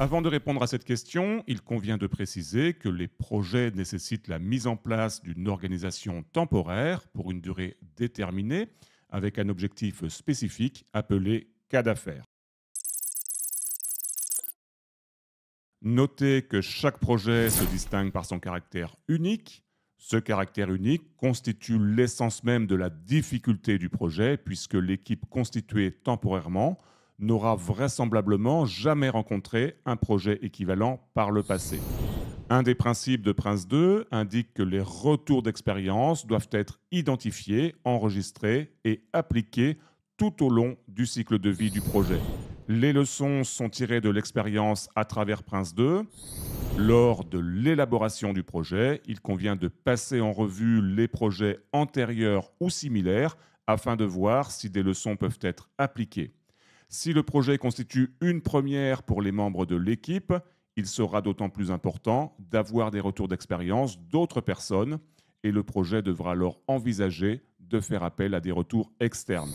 Avant de répondre à cette question, il convient de préciser que les projets nécessitent la mise en place d'une organisation temporaire pour une durée déterminée avec un objectif spécifique appelé cas d'affaires. Notez que chaque projet se distingue par son caractère unique. Ce caractère unique constitue l'essence même de la difficulté du projet puisque l'équipe constituée temporairement n'aura vraisemblablement jamais rencontré un projet équivalent par le passé. Un des principes de Prince 2 indique que les retours d'expérience doivent être identifiés, enregistrés et appliqués tout au long du cycle de vie du projet. Les leçons sont tirées de l'expérience à travers Prince 2. Lors de l'élaboration du projet, il convient de passer en revue les projets antérieurs ou similaires afin de voir si des leçons peuvent être appliquées. Si le projet constitue une première pour les membres de l'équipe, il sera d'autant plus important d'avoir des retours d'expérience d'autres personnes et le projet devra alors envisager de faire appel à des retours externes.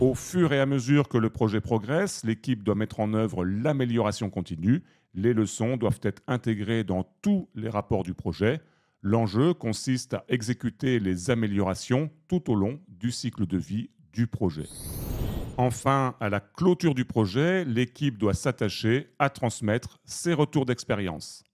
Au fur et à mesure que le projet progresse, l'équipe doit mettre en œuvre l'amélioration continue. Les leçons doivent être intégrées dans tous les rapports du projet. L'enjeu consiste à exécuter les améliorations tout au long du cycle de vie du projet. Enfin, à la clôture du projet, l'équipe doit s'attacher à transmettre ses retours d'expérience.